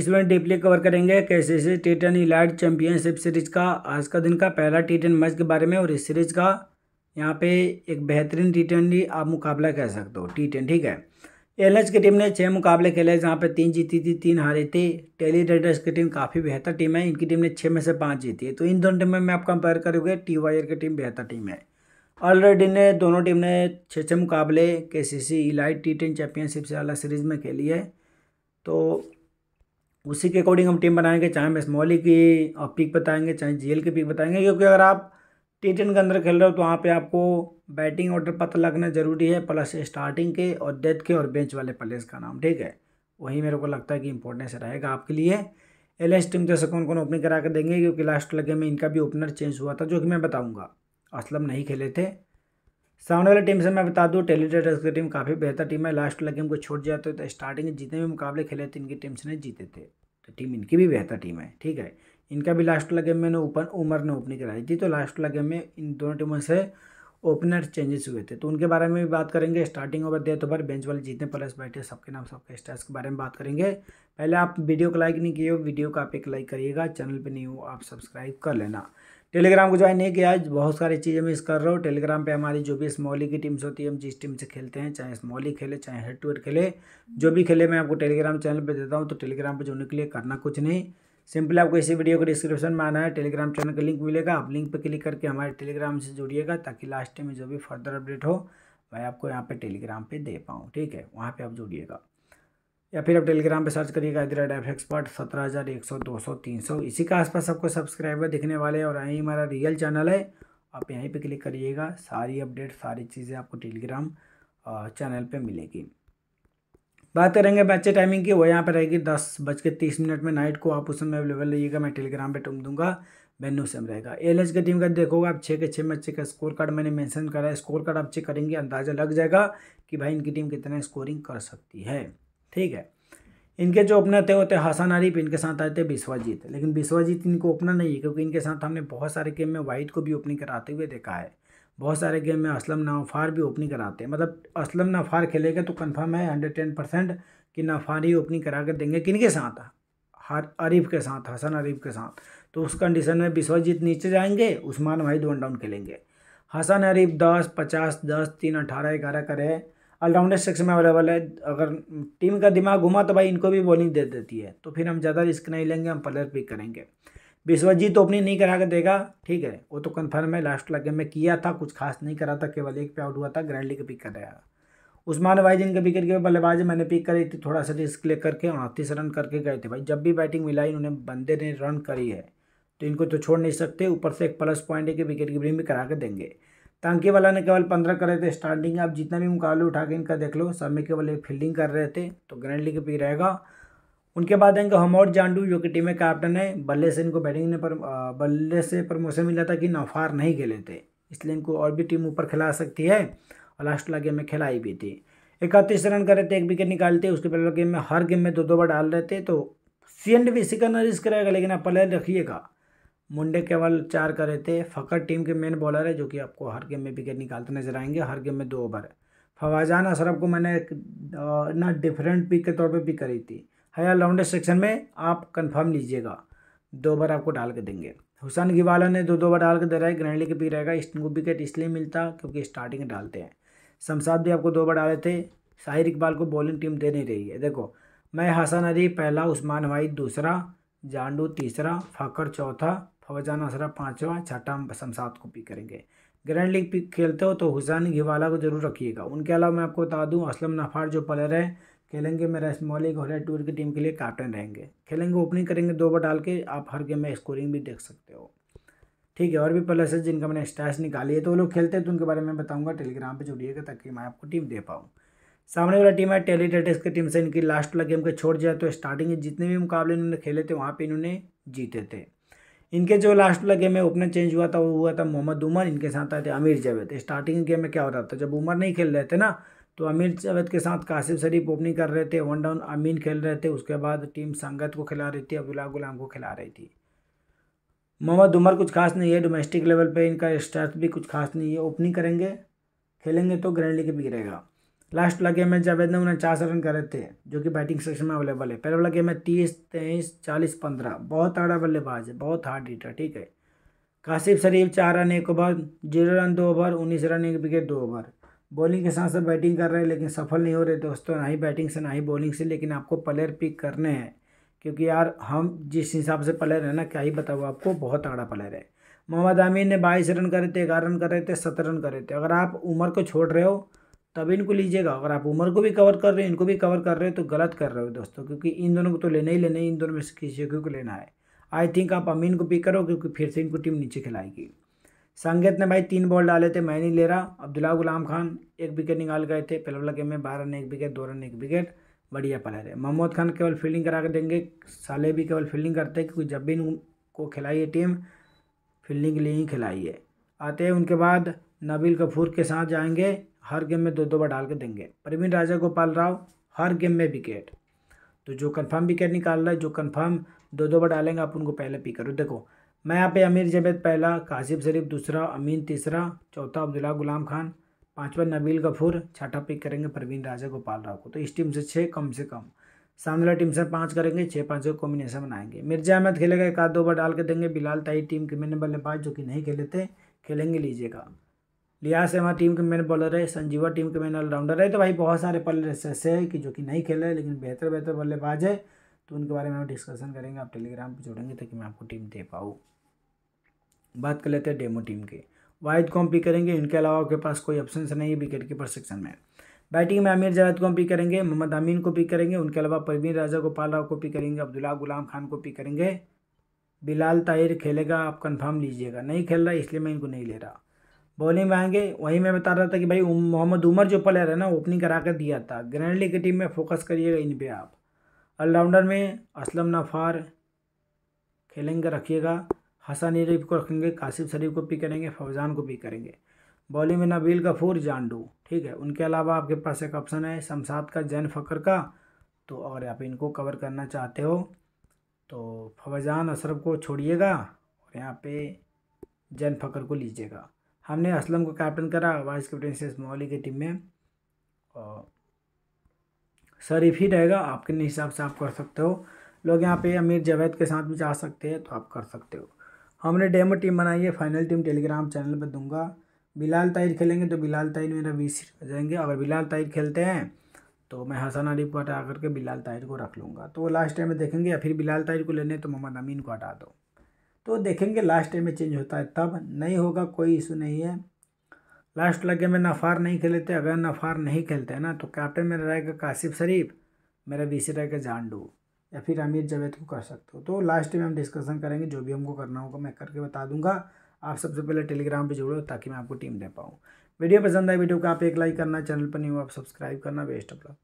इसमें deeply cover करेंगे कैसे से टेटन इलाइट चैंपियनशिप सीरीज का आज का दिन का पहला टी टेन मैच के बारे में और इस सीरीज का यहाँ पे एक बेहतरीन टी टेन आप मुकाबला कह सकते हो टी टेन ठीक है एल की टीम ने छः मुकाबले खेले जहाँ पे तीन जीती थी तीन हारे थे टेली रेडर्स की टीम काफ़ी बेहतर टीम है इनकी टीम ने छः में से पाँच जीती है तो इन दोनों टीम में मैं आप कंपेयर करोगे टी वायर की टीम बेहतर टीम है ऑलरेडी ने दोनों टीम ने छः छः मुकाबले के C C elite T ten championship से वाला सीरीज में खेली है तो उसी के अकॉर्डिंग हम टीम बनाएंगे चाहे हम स्मॉली की पिक बताएंगे चाहे जीएल की पिक बताएंगे क्योंकि अगर आप टी टेन के अंदर खेल रहे हो तो वहाँ पे आपको बैटिंग ऑर्डर पता लगना ज़रूरी है प्लस स्टार्टिंग के और डेथ के और बेंच वाले प्लेयर्स का नाम ठीक है वही मेरे को लगता है कि इंपॉर्टेंस रहेगा आपके लिए एल एस टीम जैसे कौन कौन ओपनिंग करा के देंगे क्योंकि लास्ट लगे में इनका भी ओपनर चेंज हुआ था जो कि मैं बताऊँगा असलम नहीं खेले थे सामने वाली टीम से मैं बता दूँ टेली ट्रेडर्स की टीम काफ़ी बेहतर टीम है लास्ट वाला गेम को छोड़ जाते तो स्टार्टिंग तो में जितने भी मुकाबले खेले थे इनकी टीम से नहीं जीते थे तो टीम इनकी भी बेहतर टीम है ठीक है इनका भी लास्ट वाला गेम में ओपन उमर ने ओपनिंग कराई थी तो लास्ट वाला गेम में इन दोनों टीमों से ओपनर चेंजेस हुए थे तो उनके बारे में भी बात करेंगे स्टार्टिंग ओवर दे तो भर बेंच वाले जितने प्लस बैठे सबके नाम सबके स्टार्स के बारे में बात करेंगे पहले आप वीडियो को लाइक नहीं किए हो वीडियो को आप एक लाइक करिएगा चैनल पर नहीं हो आप सब्सक्राइब कर लेना टेलीग्राम को ज्वाइन नहीं किया बहुत सारी चीज़ें मिस कर रहा हूँ टेलीग्राम पे हमारी जो भी स्मॉली की टीम्स होती है हम जिस टीम से खेलते हैं चाहे स्मॉली खेले चाहे हेड टू हेड खेले जो भी खेले मैं आपको टेलीग्राम चैनल पे देता हूँ तो टेलीग्राम पे जुड़ने के लिए करना कुछ नहीं सिंपली आपको इसी वीडियो को डिस्क्रिप्शन में आना है टेलीग्राम चैनल का लिंक मिलेगा आप लिंक पर क्लिक करके हमारे टेलीग्राम से जुड़िएगा ताकि लास्ट में जो भी फर्दर अपडेट हो मैं आपको यहाँ पर टेलीग्राम पर दे पाऊँ ठीक है वहाँ पर आप जुड़िएगा या फिर आप टेलीग्राम पे सर्च करिएगा at the rate F expert सत्रह हज़ार एक सौ दो सौ तीन सौ इसी के आसपास आपको सब्सक्राइबर दिखने वाले हैं और यहीं हमारा रियल चैनल है आप यहीं पे क्लिक करिएगा सारी अपडेट सारी चीज़ें आपको टेलीग्राम चैनल पे मिलेगी बात करेंगे बच्चे टाइमिंग की वो यहाँ पर रहेगी दस बज के तीस मिनट में नाइट को आप उस समय अवेलेबल रहिएगा मैं टेलीग्राम पर टूम दूंगा मेन्यू सेम रहेगा एल एच की टीम का देखोगा आप छः के छः बच्चे का स्कोर कार्ड मैंने मैंशन करा है स्कोर कार्ड आप चेक करेंगे अंदाज़ा लग जाएगा कि भाई इनकी टीम कितना स्कोरिंग कर सकती है ठीक है इनके जो ओपनर थे वो थे हसन अरीफ इनके साथ आए थे विश्वाजीत लेकिन विश्वाजीत इनको ओपनर नहीं है क्योंकि इनके साथ हमने बहुत सारे गेम में वाइट को भी ओपनिंग कराते हुए देखा है बहुत सारे गेम में असलम नाफार भी ओपनिंग कराते हैं मतलब असलम नाफार खेलेगा तो कन्फर्म है हंड्रेड टेन परसेंट कि नाफार ही ओपनिंग करा कर देंगे किन के साथ हर अरीफ के साथ हसन अरीफ के साथ तो उस कंडीशन में विश्वजीत नीचे जाएंगे उस्मान वाहिद वन डाउन खेलेंगे हसन अरीफ दस पचास दस तीन अठारह ग्यारह करे ऑलराउंडर सेक्शन में अवेलेबल है अगर टीम का दिमाग घुमा तो भाई इनको भी बॉलिंग दे देती है तो फिर हम ज़्यादा रिस्क नहीं लेंगे हम प्लेयर पिक करेंगे विश्वजीत तो ओपनिंग नहीं करा के देगा ठीक है वो तो कन्फर्म है लास्ट लग गया में किया था कुछ खास नहीं करा था केवल एक पे आउट हुआ था ग्रैंडली का पिक कर रहेगा उस्मान भाई जिनके विकेट के बल्लेबाज मैंने पिक करी थी थोड़ा सा रिस्क ले करके उनतीस रन करके गए थे भाई जब भी बैटिंग मिलाई इन्होंने बंदे ने रन करी है तो इनको तो छोड़ नहीं सकते ऊपर से एक प्लस पॉइंट है कि विकेट कीपरिंग भी करा के देंगे टांके वाला ने केवल पंद्रह करे थे स्टार्टिंग आप जितना भी मुकाबले उठा के इनका देख लो सब में केवल एक फील्डिंग कर रहे थे तो ग्रैंड लीग भी रहेगा उनके बाद आएंगे हमौर जांडू जो कि टीम में कैप्टन है बल्ले से इनको बैटिंग ने पर बल्ले से प्रमोशन मिला था कि नफार नहीं खेले थे इसलिए इनको और भी टीम ऊपर खिला सकती है और लास्ट वाला गेम में खिलाई भी थी इकतीस रन करे थे एक विकेट निकालते उसके पहले गेम में हर गेम में दो दो बार डाल रहे थे तो सी एंड भी सिकंदर रिस्क रहेगा लेकिन आप प्लेयर रखिएगा मुंडे केवल चार करे थे फ़खर टीम के मेन बॉलर है जो कि आपको हर गेम में विकेट निकालते नजर आएंगे हर गेम में दो ओवर है फवाजान अशरफ को मैंने एक ना डिफरेंट पिक के तौर पे पिक करी थी हया लौंडे सेक्शन में आप कंफर्म लीजिएगा दो ओवर आपको डाल के देंगे हुसैन गिवाला ने दो दो बार डाल के दे रहा है ग्रैंडली के पिक रहेगा इसको विकेट इसलिए मिलता क्योंकि स्टार्टिंग डालते हैं शमसाद भी आपको दो बार डाले थे साहिर इकबाल को बॉलिंग टीम दे नहीं रही है देखो मैं हसन अली पहला उस्मान भाई दूसरा जानडू तीसरा फ़ाकर चौथा जाना असरा पाँचवा छठा शमसाद को पिक करेंगे ग्रैंड लीग पिक खेलते हो तो हुसैन घिवाला को जरूर रखिएगा उनके अलावा मैं आपको बता दूँ असलम नफार जो प्लेयर है खेलेंगे मेरा इस्मोलिक होलिया टूर की टीम के लिए कैप्टन रहेंगे खेलेंगे ओपनिंग करेंगे दो बार डाल के आप हर गेम में स्कोरिंग भी देख सकते हो ठीक है और भी प्लेयर्स हैं जिनका मैंने स्टैश निकाली है तो वो लोग खेलते हैं तो उनके बारे में बताऊँगा टेलीग्राम पर जुड़िएगा ताकि मैं आपको टीम दे पाऊँ सामने वाला टीम है टेली टेटिस की टीम से इनकी लास्ट वाला गेम को छोड़ जाए तो स्टार्टिंग जितने भी मुकाबले इन्होंने खेले थे वहाँ पर इन्होंने जीते थे इनके जो लास्ट वाला गेम में ओपनर चेंज हुआ था वो हुआ था मोहम्मद उमर इनके साथ आए थे अमीर जावेद स्टार्टिंग गेम में क्या हो रहा था जब उमर नहीं खेल रहे थे ना तो अमीर जावेद के साथ कासिम शरीफ ओपनिंग कर रहे थे वन डाउन अमीन खेल रहे थे उसके बाद टीम संगत को खिला रही थी अब्दुल्ला गुलाम को खिला रही थी मोहम्मद उमर कुछ खास नहीं है डोमेस्टिक लेवल पर इनका स्ट्रेस भी कुछ खास नहीं है ओपनिंग करेंगे खेलेंगे तो ग्रैंड लीग भी गिरेगा लास्ट वाला गेम में जावेद ने उन्हें चार रन करे थे जो कि बैटिंग सेक्शन में अवेलेबल है पहले वाला गेम में तीस तेईस चालीस पंद्रह बहुत हार्ड बल्लेबाज है बहुत हार्ड रीटर ठीक है काशिफ शरीफ चार रन एक ओवर जीरो रन दो ओवर उन्नीस रन एक विकेट दो ओवर बॉलिंग के साथ साथ बैटिंग कर रहे हैं लेकिन सफल नहीं हो रहे दोस्तों ना ही बैटिंग से ना ही बॉलिंग से लेकिन आपको प्लेयर पिक करने हैं क्योंकि यार हम जिस हिसाब से प्लेयर है ना क्या ही बताऊँ आपको बहुत तगड़ा प्लेयर है मोहम्मद आमिर ने बाईस रन करे थे ग्यारह रन करे थे सत्रह रन करे थे अगर आप उम्र को छोड़ रहे हो तब इनको लीजिएगा अगर आप उम्र को भी कवर कर रहे हो इनको भी कवर कर रहे हो तो गलत कर रहे हो दोस्तों क्योंकि इन दोनों को तो लेना ही लेना है इन दोनों में से किसी को लेना है आई थिंक आप अमीन को पिक करो क्योंकि फिर से इनको टीम नीचे खिलाएगी संगत ने भाई तीन बॉल डाले थे मैं नहीं ले रहा अब्दुल्ला गुलाम खान एक विकेट निकाल गए थे पहले वाला गेम में बारह रन एक विकेट दो रन एक विकेट बढ़िया प्लेयर है मोहम्मद खान केवल फील्डिंग करा के देंगे साले भी केवल फील्डिंग करते हैं क्योंकि जब भी इनको खिलाई है टीम फील्डिंग के लिए ही खिलाई है आते हैं उनके बाद नबील कपूर के साथ जाएंगे हर गेम में दो दो बार डाल के देंगे प्रवीण राजा गोपाल राव हर गेम में विकेट तो जो कंफर्म विकेट निकाल रहा है जो कंफर्म दो दो बार डालेंगे आप उनको पहले पिक करो देखो मैं यहाँ पे अमीर जबेद पहला कासिफ शरीफ दूसरा अमीन तीसरा चौथा अब्दुल्ला गुलाम खान पाँचवा नबील गफूर छठा पिक करेंगे प्रवीण राजा गोपाल राव को तो इस टीम से छः कम से कम सामने वाला टीम से पाँच करेंगे छः पाँच का कॉम्बिनेशन बनाएंगे मिर्जा अहमद खेलेगा एक आध दो बार डाल के देंगे बिलाल ताई टीम के मैंने बल्लेबाज जो कि नहीं खेले थे खेलेंगे लीजिएगा लिया सहमा टीम के मेन बॉलर है संजीवा टीम के मेन ऑलराउंडर है तो भाई बहुत सारे प्लेयर ऐसे है कि जो कि नहीं खेल रहे लेकिन बेहतर बेहतर बल्लेबाज है तो उनके बारे में हम डिस्कशन करेंगे आप टेलीग्राम पर जोड़ेंगे ताकि मैं आपको टीम दे पाऊँ बात कर लेते हैं डेमो टीम के वाहिद को हम पिक करेंगे इनके अलावा आपके पास कोई ऑप्शन नहीं है विकेट कीपर सेक्शन में बैटिंग में आमिर जावेद को हम पिक करेंगे मोहम्मद अमीन को पिक करेंगे उनके अलावा परवीन राजा गोपाल राव को पिक करेंगे अब्दुल्ला गुलाम खान को पिक करेंगे बिलाल ताहिर खेलेगा आप कंफर्म लीजिएगा नहीं खेल रहा इसलिए मैं इनको नहीं ले रहा बॉलिंग में आएंगे वही मैं बता रहा था कि भाई मोहम्मद उमर जो प्लेयर है ना ओपनिंग करा कर दिया था ग्रैंड लीग की टीम में फोकस करिएगा इन पर आप ऑलराउंडर में असलम नफार खेलेंगे रखिएगा हसन शरीफ को रखेंगे कासिफ शरीफ को पिक करेंगे फौजान को पिक करेंगे बॉलिंग में नबील गफूर जानडू ठीक है उनके अलावा आपके पास एक ऑप्शन है शमसाद का जैन फकर का तो अगर आप इनको कवर करना चाहते हो तो फौजान अशरफ को छोड़िएगा और यहाँ पे जैन फकर को लीजिएगा हमने असलम को कैप्टन करा वाइस कैप्टन से मौली की टीम में और शरीफ ही रहेगा आपके हिसाब से आप कर सकते हो लोग यहाँ पे अमीर जवेद के साथ भी जा सकते हैं तो आप कर सकते हो हमने डेमो टीम बनाई है फाइनल टीम टेलीग्राम चैनल पर दूंगा बिलाल ताहिर खेलेंगे तो बिलाल ताहिर मेरा बीस जाएंगे अगर बिलाल ताहिर खेलते हैं तो मैं हसन अली को हटा करके बिलाल ताहिर को रख लूँगा तो वो लास्ट टाइम में देखेंगे या फिर बिलाल ताहिर को लेने तो मोहम्मद अमीन को हटा दो तो देखेंगे लास्ट डे में चेंज होता है तब नहीं होगा कोई इशू नहीं है लास्ट लगे में नफ़ार नहीं खेलते अगर नफ़ार नहीं खेलते हैं ना तो कैप्टन मेरा रहेगा कासिफ शरीफ मेरा बी सी रहेगा जानडू या फिर अमीर जावेद को कर सकते हो तो लास्ट में हम डिस्कशन करेंगे जो भी हमको करना होगा मैं करके बता दूंगा आप सबसे पहले टेलीग्राम पर जुड़ो ताकि मैं आपको टीम दे पाऊँ वीडियो पसंद आए वीडियो को आप एक लाइक करना चैनल पर नहीं हो आप सब्सक्राइब करना बेस्ट ऑफ लक